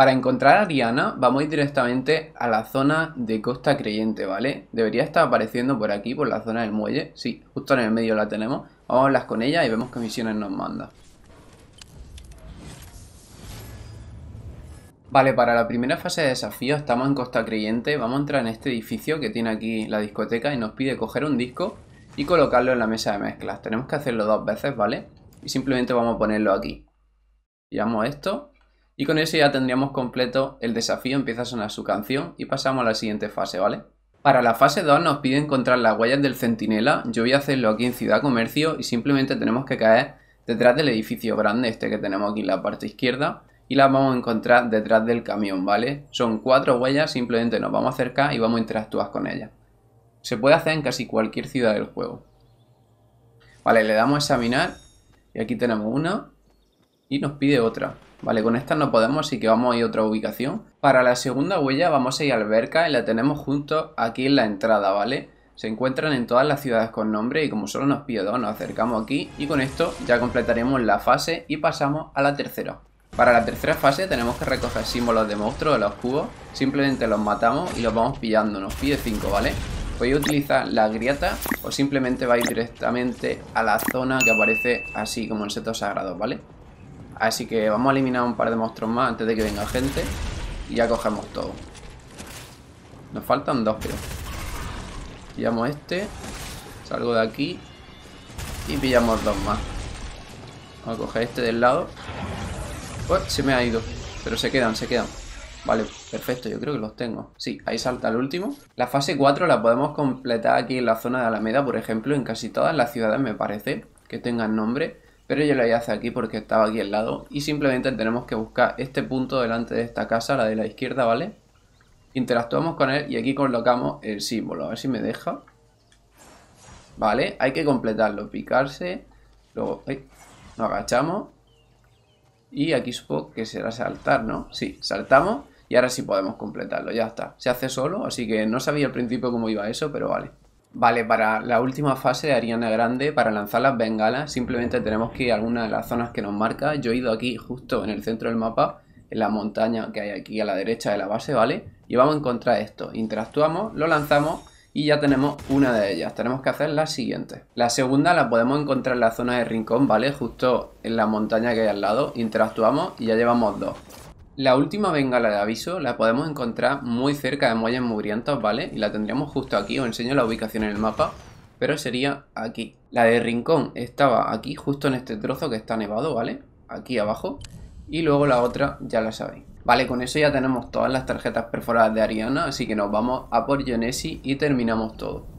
Para encontrar a Ariana vamos a ir directamente a la zona de Costa Creyente, ¿vale? Debería estar apareciendo por aquí, por la zona del muelle. Sí, justo en el medio la tenemos. Vamos a hablar con ella y vemos qué misiones nos manda. Vale, para la primera fase de desafío estamos en Costa Creyente. Vamos a entrar en este edificio que tiene aquí la discoteca y nos pide coger un disco y colocarlo en la mesa de mezclas. Tenemos que hacerlo dos veces, ¿vale? Y simplemente vamos a ponerlo aquí. Llamo esto y con eso ya tendríamos completo el desafío, empieza a sonar su canción y pasamos a la siguiente fase, ¿vale? Para la fase 2 nos pide encontrar las huellas del centinela, yo voy a hacerlo aquí en Ciudad Comercio y simplemente tenemos que caer detrás del edificio grande este que tenemos aquí en la parte izquierda y las vamos a encontrar detrás del camión, ¿vale? Son cuatro huellas, simplemente nos vamos a acercar y vamos a interactuar con ellas. Se puede hacer en casi cualquier ciudad del juego. Vale, le damos a examinar y aquí tenemos una y nos pide otra. Vale, con esta no podemos, así que vamos a ir a otra ubicación. Para la segunda huella vamos a ir a Alberca y la tenemos junto aquí en la entrada, ¿vale? Se encuentran en todas las ciudades con nombre y como solo nos pide dos, nos acercamos aquí y con esto ya completaremos la fase y pasamos a la tercera. Para la tercera fase tenemos que recoger símbolos de monstruos de los cubos, simplemente los matamos y los vamos pillando, nos pide 5, ¿vale? a utilizar la grieta o simplemente vais directamente a la zona que aparece así como en setos sagrados, ¿vale? Así que vamos a eliminar un par de monstruos más antes de que venga gente. Y ya cogemos todo. Nos faltan dos, pero... Pillamos este. Salgo de aquí. Y pillamos dos más. Vamos a coger este del lado. Pues se me ha ido. Pero se quedan, se quedan. Vale, perfecto, yo creo que los tengo. Sí, ahí salta el último. La fase 4 la podemos completar aquí en la zona de Alameda, por ejemplo, en casi todas las ciudades, me parece, que tengan nombre pero yo lo voy a aquí porque estaba aquí al lado y simplemente tenemos que buscar este punto delante de esta casa, la de la izquierda, ¿vale? Interactuamos con él y aquí colocamos el símbolo, a ver si me deja. Vale, hay que completarlo, picarse, luego nos agachamos y aquí supongo que será saltar, ¿no? Sí, saltamos y ahora sí podemos completarlo, ya está. Se hace solo, así que no sabía al principio cómo iba eso, pero vale. Vale, para la última fase de Ariana Grande, para lanzar las bengalas, simplemente tenemos que ir a alguna de las zonas que nos marca. Yo he ido aquí justo en el centro del mapa, en la montaña que hay aquí a la derecha de la base, ¿vale? Y vamos a encontrar esto. Interactuamos, lo lanzamos y ya tenemos una de ellas. Tenemos que hacer la siguiente. La segunda la podemos encontrar en la zona de rincón, ¿vale? Justo en la montaña que hay al lado. Interactuamos y ya llevamos dos. La última bengala de aviso la podemos encontrar muy cerca de muelles mugrientos, ¿vale? Y la tendríamos justo aquí, os enseño la ubicación en el mapa, pero sería aquí. La de Rincón estaba aquí, justo en este trozo que está nevado, ¿vale? Aquí abajo. Y luego la otra ya la sabéis. Vale, con eso ya tenemos todas las tarjetas perforadas de Ariana, así que nos vamos a por Genesi y terminamos todo.